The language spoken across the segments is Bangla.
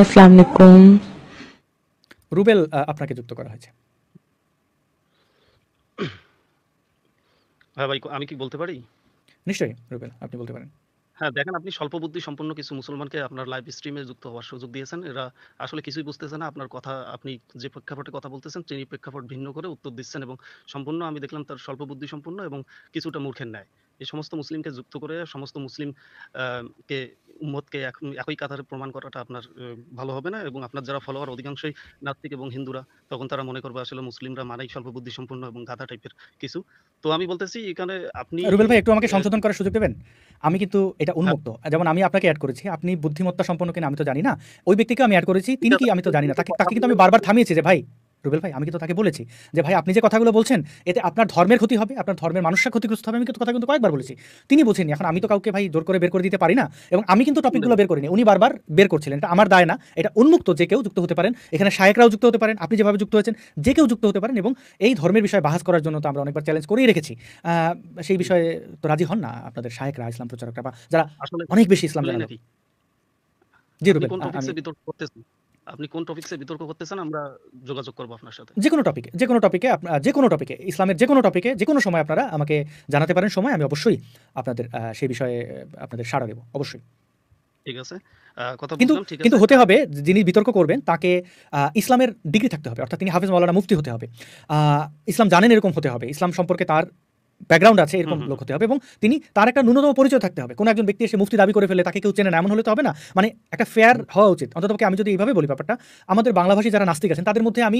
আসসালামু আলাইকুম রুবেল আপনাকে যুক্ত করা হয়েছে হ্যাঁ ভাই আমি কি বলতে পারি নিশ্চয়ই রুবেল আপনি বলতে পারেন হ্যাঁ দেখেন আপনি স্বল্প বুদ্ধি সম্পন্ন কিছু মুসলমানকে আপনার লাইভ স্ট্রিমে যুক্ত হওয়ার সুযোগ দিয়েছেন এরা আসলে কিছুই বুঝতেছে না আপনার কথা আপনি যে প্রেক্ষাপটে কথা বলতেছেন তিনি প্রেক্ষাপট ভিন্ন করে উত্তর দিচ্ছেন এবং সম্পূর্ণ আমি দেখলাম তার স্বল্প বুদ্ধি সম্পন্ন এবং কিছুটা মূর্খের ন্যায় যে সমস্ত মুসলিমকে যুক্ত করে সমস্ত মুসলিম কে উম্মতকে একই কাতারে প্রমাণ করাটা আপনার ভালো হবে না এবং আপনার যারা ফলোয়ার অধিকাংশই নাস্তিক এবং হিন্দুরা তখন তারা মনে করবে আসলে মুসলিমরা মানেই স্বল্প বুদ্ধি সম্পূর্ণ এবং গাধা টাইপের কিছু তো আমি বলতেছি এখানে আপনি রুবেল ভাই একটু আমাকে সংশোধন করার সুযোগ দেবেন আমি কিন্তু এটা উন্মুক্ত হ্যাঁ। যেমন আমি আপনাকে অ্যাড করেছি আপনি বুদ্ধিমত্তা সম্পন্ন কিনা আমি তো জানি না ওই ব্যক্তিকে আমি অ্যাড করেছি তিনি কি আমি তো জানি না তাকে তাকে কিন্তু আমি বারবার থামিয়েছি যে ভাই রুবেল ভাই আমি কিন্তু তাকে বলেছি যে ভাই আপনি যে কথাগুলো বলছেন এতে আপনার ধর্মের ক্ষতি হবে আপনার ধর্মের মানুষরা ক্ষতিগ্রস্ত হবে আমি কিন্তু কথা কিন্তু কয়েকবার বলেছি তিনি বোঝেনি এখন আমি তো কাউকে ভাই জোর করে বের করে দিতে পারি না এবং আমি কিন্তু টপিকগুলো বের করিনি উনি বারবার বের করছিলেন এটা আমার দায় না এটা উন্মুক্ত যে কেউ যুক্ত হতে পারেন এখানে শায়করাও যুক্ত হতে পারেন আপনি যেভাবে যুক্ত হয়েছেন যে কেউ যুক্ত হতে পারেন এবং এই ধর্মের বিষয়ে বাহাস করার জন্য তো আমরা অনেকবার চ্যালেঞ্জ করেই রেখেছি সেই বিষয়ে তো রাজি হন না আপনাদের শায়করা ইসলাম প্রচারকরা বা যারা অনেক বেশি ইসলাম জানেন জি রুবেল আপনি কোন টপিক্সে বিতর্ক করতেছেন আমরা যোগাযোগ করব আপনার সাথে যে কোনো টপিকে যে কোনো টপিকে যে কোনো টপিকে ইসলামের যে কোনো টপিকে যে কোনো সময় আপনারা আমাকে জানাতে পারেন সময় আমি অবশ্যই আপনাদের সেই বিষয়ে আপনাদের সাড়া দেব অবশ্যই ঠিক আছে কিন্তু কিন্তু হতে হবে যিনি বিতর্ক করবেন তাকে ইসলামের ডিগ্রি থাকতে হবে অর্থাৎ তিনি হাফেজ মাওলানা মুফতি হতে হবে ইসলাম জানেন এরকম হতে হবে ইসলাম সম্পর্কে তার ব্যাকগ্রাউন্ড আছে এরকম লোক হতে হবে এবং তিনি তার একটা ন্যূনতম পরিচয় থাকতে হবে কোনো একজন ব্যক্তি এসে মুফতি দাবি করে ফেলে তাকে কেউ চেনে না এমন হলে তো হবে না মানে একটা ফেয়ার হওয়া উচিত অন্ততপক্ষে আমি যদি এইভাবে বলি ব্যাপারটা আমাদের বাংলাভাষী যারা নাস্তিক আছেন তাদের মধ্যে আমি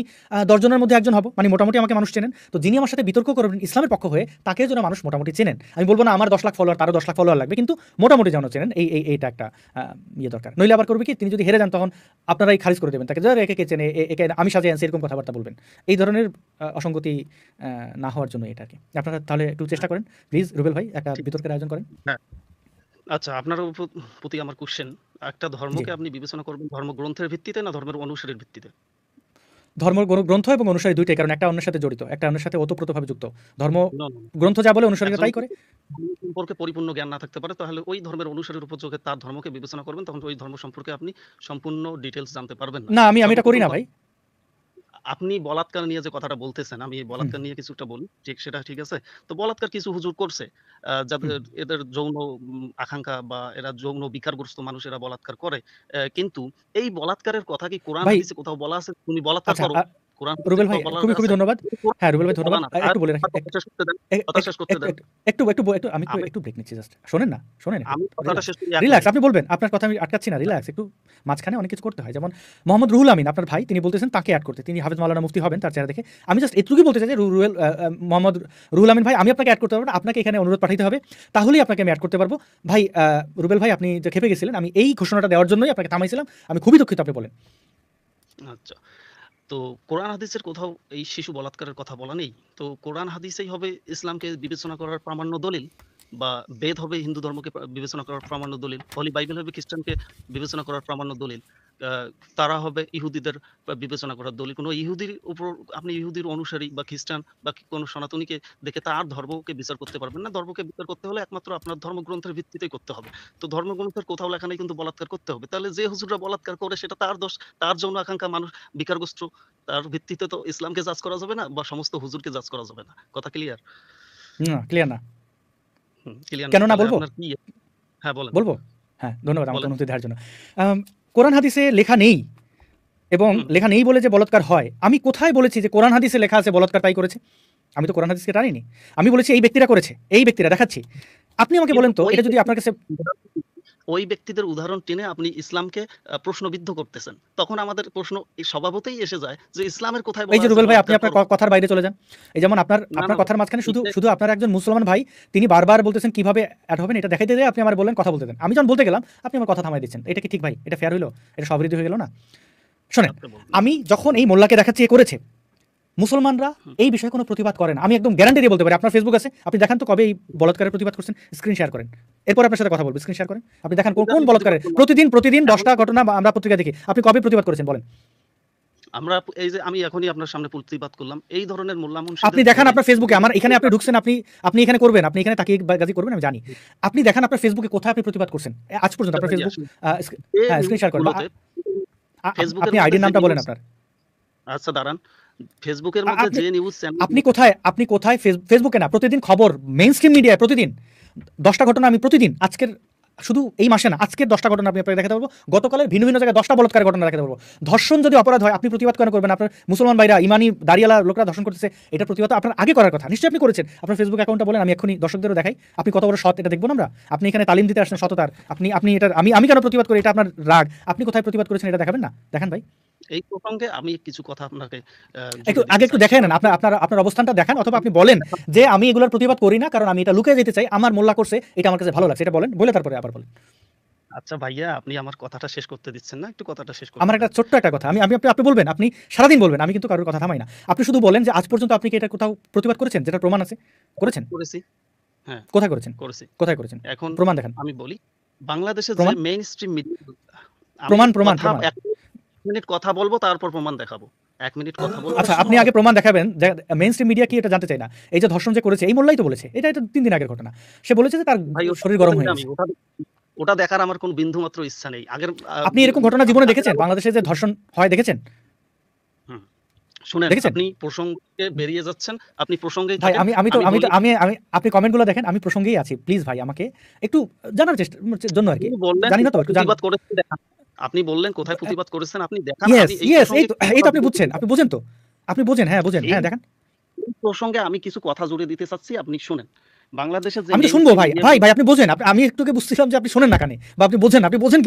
দশজনের মধ্যে একজন হব মানে মোটামুটি আমাকে মানুষ চেনেন তো যিনি আমার সাথে বিতর্ক করবেন ইসলামের পক্ষ হয়ে তাকে যেন মানুষ মোটামুটি চেনেন আমি বলবো না আমার দশ লাখ ফলোয়ার তারও দশ লাখ ফলোয়ার লাগবে কিন্তু মোটামুটি যেন চেনেন এই এইটা একটা ইয়ে দরকার নইলে আবার করবে কি তিনি যদি হেরে যান তখন আপনারাই খারিজ করে দেবেন তাকে যারা একে কে চেনে একে আমি সাজে আনছি এরকম কথাবার্তা বলবেন এই ধরনের অসঙ্গতি না হওয়ার জন্য এটা আর কি আপনারা তাহলে একটু চেষ্টা করেন প্লিজ রুবেল ভাই একটা বিতর্কের আয়োজন করেন হ্যাঁ। আচ্ছা আপনার প্রতি আমার কোশ্চেন একটা ধর্মকে আপনি বিবেচনা করবেন ধর্মগ্রন্থের ভিত্তিতে না ধর্মের অনুসারীর ভিত্তিতে ধর্ম গ্রন্থ এবং অনুসারী দুইটাই কারণ একটা অন্যের সাথে জড়িত একটা অন্যের সাথে ওতপ্রোতভাবে যুক্ত ধর্ম গ্রন্থ যা বলে অনুসারীরা তাই করে সম্পর্কে পরিপূর্ণ জ্ঞান না থাকতে পারে তাহলে ওই ধর্মের অনুসারীর উপযোগে তার ধর্মকে বিবেচনা করবেন তখন ওই ধর্ম সম্পর্কে আপনি সম্পূর্ণ ডিটেলস জানতে পারবেন না আমি আমি এটা করি না ভাই আপনি বলাৎকার নিয়ে যে কথাটা বলতেছেন আমি বলাৎকার নিয়ে কিছুটা বলি ঠিক সেটা ঠিক আছে তো বলাৎকার কিছু হুজুর করছে যাদের এদের যৌন আকাঙ্ক্ষা বা এরা যৌন বিকারগ্রস্ত মানুষেরা বলাৎকার করে কিন্তু এই বলাৎকারের কথা কি কোরআন হাদিসে কোথাও বলা আছে তুমি বলাৎকার আচ্ছা, করো রুবেল ভাই খুবই খুবই ধন্যবাদ হ্যাঁ রুবেল ভাই ধন্যবাদ একটু বলে রাখি একটু একটু একটু আমি একটু ব্রেক নিচ্ছি জাস্ট শোনেন না শোনেন রিল্যাক্স আপনি বলবেন আপনার কথা আমি আটকাচ্ছি না রিল্যাক্স একটু মাঝখানে অনেক কিছু করতে হয় যেমন মোহাম্মদ রুহুল আমিন আপনার ভাই তিনি বলতেছেন তাকে অ্যাড করতে তিনি হাফেজ মাওলানা মুফতি হবেন তার চেহারা দেখে আমি জাস্ট এটুকুই বলতে চাই যে রুবেল মোহাম্মদ রুহুল আমিন ভাই আমি আপনাকে অ্যাড করতে পারবো না আপনাকে এখানে অনুরোধ পাঠাইতে হবে তাহলেই আপনাকে আমি অ্যাড করতে পারবো ভাই রুবেল ভাই আপনি যে খেপে গেছিলেন আমি এই ঘোষণাটা দেওয়ার জন্যই আপনাকে থামাইছিলাম আমি খুবই দুঃখিত আপনি বলেন আচ্ছা তো কোরআন হাদিসের কোথাও এই শিশু বলাৎকারের কথা বলা নেই তো কোরআন হাদিসেই হবে ইসলামকে বিবেচনা করার প্রামাণ্য দলিল বা বেদ হবে হিন্দু ধর্মকে বিবেচনা করার প্রামাণ্য দলিল হলি বাইবেল হবে খ্রিস্টানকে বিবেচনা করার প্রামাণ্য দলিল তারা হবে ইহুদিদের বিবেচনা করার দলিল কোনো ইহুদির উপর আপনি ইহুদির অনুসারী বা খ্রিস্টান বা কোনো সনাতনীকে দেখে তার ধর্মকে বিচার করতে পারবেন না ধর্মকে বিচার করতে হলে একমাত্র আপনার ধর্মগ্রন্থের ভিত্তিতে করতে হবে তো ধর্মগ্রন্থের কোথাও লেখা নেই কিন্তু বলাৎকার করতে হবে তাহলে যে হুজুররা বলাৎকার করে সেটা তার দোষ তার জন্য আকাঙ্ক্ষা মানুষ বিকারগ্রস্ত তার ভিত্তিতে তো ইসলামকে জাজ করা যাবে না বা সমস্ত হুজুরকে জাজ করা যাবে না কথা ক্লিয়ার না ক্লিয়ার না ক্লিয়ার কেন না বলবো হ্যাঁ বলবো হ্যাঁ ধন্যবাদ আমাকে অনুমতি দেওয়ার জন্য কোরআন হাদিসে লেখা নেই এবং লেখা নেই বলে যে বলৎকার হয় আমি কোথায় বলেছি যে কোরআন হাদিসে লেখা আছে বলৎকার তাই করেছে আমি তো কোরআন হাদিসকে টানিনি আমি বলেছি এই ব্যক্তিরা করেছে এই ব্যক্তিরা দেখাচ্ছি আপনি আমাকে বলেন তো এটা যদি আপনার কাছে ওই ব্যক্তিদের উদাহরণ টেনে আপনি ইসলামকে প্রশ্নবিদ্ধ করতেছেন তখন আমাদের প্রশ্ন স্বভাবতেই এসে যায় যে ইসলামের কোথায় এই যে রুবেল ভাই আপনি আপনার কথার বাইরে চলে যান এই যেমন আপনার আপনার কথার মাঝখানে শুধু শুধু আপনার একজন মুসলমান ভাই তিনি বারবার বলতেছেন কিভাবে অ্যাড হবেন এটা দেখাইতে আপনি আমার বললেন কথা বলতে দেন আমি যখন বলতে গেলাম আপনি আমার কথা থামাই দিচ্ছেন এটা কি ঠিক ভাই এটা ফেয়ার হইলো এটা সবৃদ্ধি হয়ে গেল না শোনেন আমি যখন এই মোল্লাকে দেখাচ্ছি এ করেছে মুসলমানরা এই বিষয়ে কোনো প্রতিবাদ করেন আমি একদম গ্যারান্টি দিয়ে বলতে পারি আপনার ফেসবুক আছে আপনি দেখান তো কবে এই বলৎকারের প্রতিবাদ করছেন স্ক্রিন শেয়ার করেন এরপর আপনার সাথে কথা বলবো স্ক্রিন শেয়ার করেন আপনি দেখান কোন বলৎকারের প্রতিদিন প্রতিদিন দশটা ঘটনা আমরা পত্রিকা দেখি আপনি কবে প্রতিবাদ করেছেন বলেন আমরা এই যে আমি এখনই আপনার সামনে প্রতিবাদ করলাম এই ধরনের মূল্যমন আপনি দেখান আপনার ফেসবুকে আমার এখানে আপনি ঢুকছেন আপনি আপনি এখানে করবেন আপনি এখানে তাকিয়ে গাজি করবেন আমি জানি আপনি দেখান আপনার ফেসবুকে কোথায় আপনি প্রতিবাদ করছেন আজ পর্যন্ত আপনার ফেসবুক স্ক্রিন শেয়ার করবেন আপনি আইডি হ্যাঁ, নামটা বলেন আপনার আচ্ছা দাঁড়ান ফেসবুকের মধ্যে যে নিউজ চ্যানেল আপনি কোথায় আপনি কোথায় ফেসবুকে না প্রতিদিন খবর মেইনস্ট্রিম মিডিয়ায় প্রতিদিন দশটা ঘটনা আমি প্রতিদিন আজকের শুধু এই মাসে না আজকের দশটা ঘটনা আপনি আপনাকে দেখাতে পারবো গতকালের ভিন্ন ভিন্ন জায়গায় দশটা বলৎকার ঘটনা দেখাতে পারবো ধর্ষণ যদি অপরাধ হয় আপনি প্রতিবাদ কেন করবেন আপনার মুসলমান ভাইরা ইমানি দাঁড়িয়ালা লোকরা ধর্ষণ করতেছে এটা প্রতিবাদ আপনার আগে করার কথা নিশ্চয়ই আপনি করেছেন আপনার ফেসবুক অ্যাকাউন্টটা বলেন আমি এখনই দর্শকদেরও দেখাই আপনি কত বড় সৎ এটা দেখবো আমরা আপনি এখানে তালিম দিতে আসছেন সততার আপনি আপনি এটা আমি আমি কেন প্রতিবাদ করি এটা আপনার রাগ আপনি কোথায় প্রতিবাদ করেছেন এটা দেখাবেন না দেখেন ভাই এই প্রসঙ্গে আমি কিছু কথা আপনাকে একটু আগে একটু দেখেন না আপনার আপনার আপনার অবস্থানটা দেখান অথবা আপনি বলেন যে আমি এগুলোর প্রতিবাদ করি না কারণ আমি এটা লুকিয়ে দিতে চাই আমার মোল্লা করছে এটা আমার কাছে ভালো লাগছে এটা বলেন বলে তারপরে আবার বলেন আচ্ছা ভাইয়া আপনি আমার কথাটা শেষ করতে দিচ্ছেন না একটু কথাটা শেষ করুন আমার একটা ছোট্ট একটা কথা আমি আমি আপনি আপনি বলবেন আপনি সারাদিন বলবেন আমি কিন্তু কারোর কথা থামাই না আপনি শুধু বলেন যে আজ পর্যন্ত আপনি কি এটা কোথাও প্রতিবাদ করেছেন যেটা প্রমাণ আছে করেছেন করেছি হ্যাঁ কোথায় করেছেন করেছি কোথায় করেছেন এখন প্রমাণ দেখান আমি বলি বাংলাদেশের যে মেইনস্ট্রিম মিডিয়া প্রমাণ প্রমাণ প্রমাণ মিনিট কথা বলবো তারপর প্রমাণ দেখাবো এক মিনিট কথা বলবো আচ্ছা আপনি আগে প্রমাণ দেখাবেন মেইন স্ট্রিম মিডিয়া কি এটা জানতে না এই যে ধর্ষণ যে করেছে এই মোল্লাই তো বলেছে এটা এটা তিন দিন আগের ঘটনা সে বলেছে যে তার শরীর গরম হয়ে গেছে ওটা দেখার আমার কোনো বিন্দু মাত্র ইচ্ছা নেই আগের আপনি এরকম ঘটনা জীবনে দেখেছেন বাংলাদেশে যে ধর্ষণ হয় দেখেছেন আপনি প্রসঙ্গে বেরিয়ে যাচ্ছেন আপনি প্রসঙ্গে ভাই আমি আমি তো আমি আমি আপনি কমেন্টগুলো দেখেন আমি প্রসঙ্গেই আছি প্লিজ ভাই আমাকে একটু জানার চেষ্টা জন্য আর কি জানি না তো একটু জানবাদ করে দেখান আপনি বললেন কোথায় প্রতিবাদ করেছেন আপনি দেখান এই তো আপনি বুঝছেন আপনি বুঝেন তো আপনি বুঝেন হ্যাঁ বুঝেন হ্যাঁ দেখেন প্রসঙ্গে আমি কিছু কথা জুড়ে দিতে চাচ্ছি আপনি শুনেন আমি শুনবো ভাই ভাই ভাই আপনি বোঝেন আমি একটুকে যে আপনি শোনেন না বা আপনি বোঝেন আপনি বোঝেন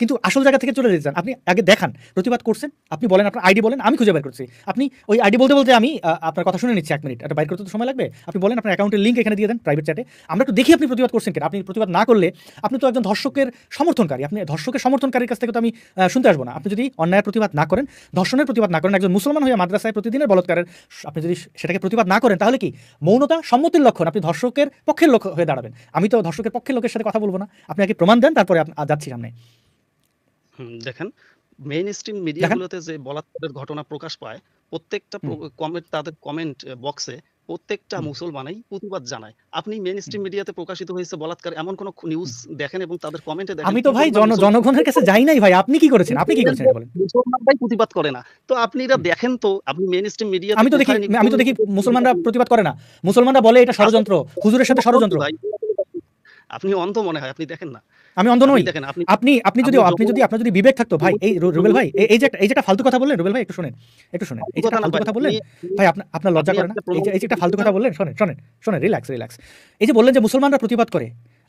কিন্তু আসল জায়গা থেকে চলে যেতে আপনি আগে দেখান প্রতিবাদ করছেন আপনি বলেন আপনার আইডি বলেন আমি খুঁজে করছি আপনি ওই আইডি বলতে বলতে আমি আপনার কথা শুনে নিচ্ছি এক মিনিট এটা করতে সময় লাগবে আপনি বলেন আপনার অ্যাকাউন্টের লিঙ্ক এখানে দিয়ে দেন প্রাইভেট আমরা দেখি আপনি প্রতিবাদ করছেন কেন আপনি প্রতিবাদ না করলে আপনি তো একজন ধর্ষকের সমর্থনকারী আপনি ধর্ষকের সমর্থনকারীর কাছ থেকে তো আমি শুনতে আসবো না আপনি যদি অন্যায়ের প্রতিবাদ না করেন ধর্ষণের প্রতিবাদ না করেন একজন মুসলমান হয়ে মাদ্রাসায় প্রতিদিনের বলৎকারের আপনি যদি সেটাকে প্রতিবাদ না করেন তাহলে কি মৌনতা সম্মতির লক্ষণ আপনি ধর্ষকের দর্শকের পক্ষের লোক হয়ে দাঁড়াবেন আমি তো দর্শকের পক্ষের লোকের সাথে কথা বলবো না আপনি আগে প্রমাণ দেন তারপরে যাচ্ছি সামনে দেখেন মেইন স্ট্রিম মিডিয়াগুলোতে যে বলাৎকারের ঘটনা প্রকাশ পায় প্রত্যেকটা কমেন্ট তাদের কমেন্ট বক্সে প্রত্যেকটা মুসলমানই প্রতিবাদ জানায় আপনি মেন স্ট্রিম মিডিয়াতে প্রকাশিত হয়েছে বলাৎকার এমন কোন নিউজ দেখেন এবং তাদের কমেন্টে দেখেন আমি তো ভাই জনগণের কাছে যাই নাই ভাই আপনি কি করেছেন আপনি কি করেছেন বলেন মুসলমানরাই প্রতিবাদ করে না তো আপনি এটা দেখেন তো আপনি মেন স্ট্রিম মিডিয়া আমি তো দেখি আমি তো দেখি মুসলমানরা প্রতিবাদ করে না মুসলমানরা বলে এটা ষড়যন্ত্র হুজুরের সাথে ষড়যন্ত্র আপনি অন্ধ মনে হয় আপনি দেখেন না আমি অন্ধ নই দেখেন আপনি আপনি আপনি যদি আপনি যদি আপনার যদি বিবেক থাকতো ভাই এই রুবেল ভাই এই যে এই যে একটা ফালতু কথা বললেন রুবেল ভাই একটু শুনেন একটু শুনেন এই যে ফালতু কথা বললেন ভাই আপনার লজ্জা করে না এই যে একটা ফালতু কথা বললেন শুনেন শুনেন শুনেন রিল্যাক্স রিল্যাক্স এই যে বললেন যে মুসলমানরা প্রতিবাদ করে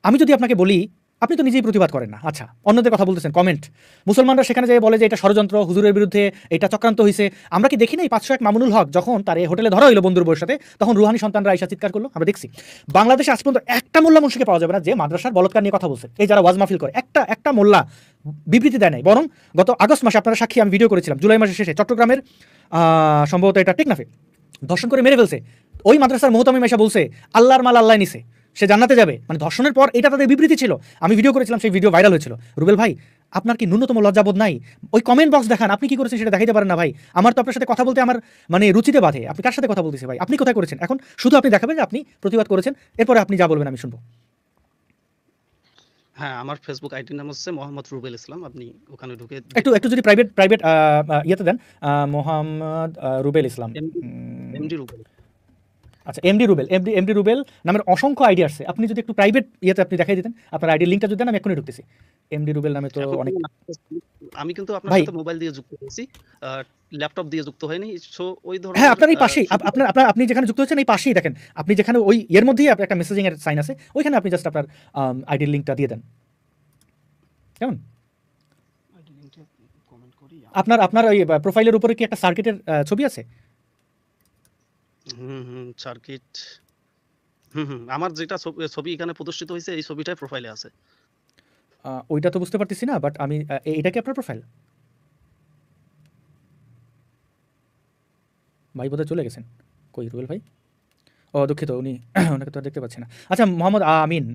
আমি যদি আপনাকে বলি আপনি তো নিজেই প্রতিবাদ করেন না আচ্ছা অন্যদের কথা বলতেছেন কমেন্ট মুসলমানরা সেখানে যেয়ে বলে যে এটা ষড়যন্ত্র হুজুরের বিরুদ্ধে এটা চক্রান্ত হয়েছে আমরা কি দেখি নাই পাঁচশো এক মামুনুল হক যখন তার এই হোটেলে ধরা হইল বন্ধুর বউয়ের সাথে তখন রুহানি সন্তানরা আইসা চিৎকার করলো আমরা দেখছি বাংলাদেশে আজ পর্যন্ত একটা মোল্লা মুন্সিকে পাওয়া যাবে না যে মাদ্রাসার বলৎকার নিয়ে কথা বলছে এই যারা ওয়াজ মাহফিল করে একটা একটা মোল্লা বিবৃতি দেয় নাই বরং গত আগস্ট মাসে আপনারা সাক্ষী আমি ভিডিও করেছিলাম জুলাই মাসের শেষে চট্টগ্রামের সম্ভবত এটা টেকনাফে ধর্ষণ করে মেরে ফেলছে ওই মাদ্রাসার মহতামি মেশা বলছে আল্লাহর মাল আল্লাহ নিছে সে জান্নাতে যাবে মানে ধর্ষণের পর এটা তাদের বিবৃতি ছিল আমি ভিডিও করেছিলাম সেই ভিডিও ভাইরাল হয়েছিল রুবেল ভাই আপনার কি ন্যূনতম লজ্জাবোধ নাই ওই কমেন্ট বক্স দেখান আপনি কি করেছেন সেটা দেখাইতে পারেন না ভাই আমার তো আপনার সাথে কথা বলতে আমার মানে রুচিতে বাধে আপনি কার সাথে কথা বলতেছে ভাই আপনি কোথায় করেছেন এখন শুধু আপনি দেখাবেন যে আপনি প্রতিবাদ করেছেন এরপরে আপনি যা বলবেন আমি শুনবো হ্যাঁ আমার ফেসবুক আইডি নাম হচ্ছে মোহাম্মদ রুবেল ইসলাম আপনি ওখানে ঢুকে একটু একটু যদি প্রাইভেট প্রাইভেট ইয়েতে দেন মোহাম্মদ রুবেল ইসলাম এমডি রুবেল আচ্ছা MD Rubel MD MD Rubel নামের অসংখ্য আইডিয়া আছে আপনি যদি একটু প্রাইভেট ইয়েতে আপনি দেখাই দিতেন আপনার আইডির লিঙ্কটা যদি দেন আমি এখনই ঢুকতেছি এমডি রুবেল নামে তো অনেক আমি কিন্তু আপনার সাথে মোবাইল দিয়ে যুক্ত হয়েছি ল্যাপটপ দিয়ে যুক্ত হয়নি সো ওই ধরনের হ্যাঁ আপনার এই পাশেই আপনার আপনার আপনি যেখানে যুক্ত হয়েছেন এই পাশেই দেখেন আপনি যেখানে ওই এর মধ্যেই একটা মেসেজিং এর সাইন আছে ওইখানে আপনি জাস্ট আপনার আইডি লিংকটা দিয়ে দেন কেমন আপনার আপনার ওই প্রোফাইলের উপরে কি একটা সার্কিটের ছবি আছে হুম হুম সার্কিট হুম হুম আমার যেটা ছবি এখানে প্রদর্শিত হয়েছে এই ছবিটাই প্রোফাইলে আছে ওইটা তো বুঝতে পারতেছি না বাট আমি এটা কি আপনার প্রোফাইল ভাই বোধহয় চলে গেছেন কই রুবেল ভাই ও দুঃখিত উনি ওনাকে তো দেখতে পাচ্ছি না আচ্ছা মোহাম্মদ আমিন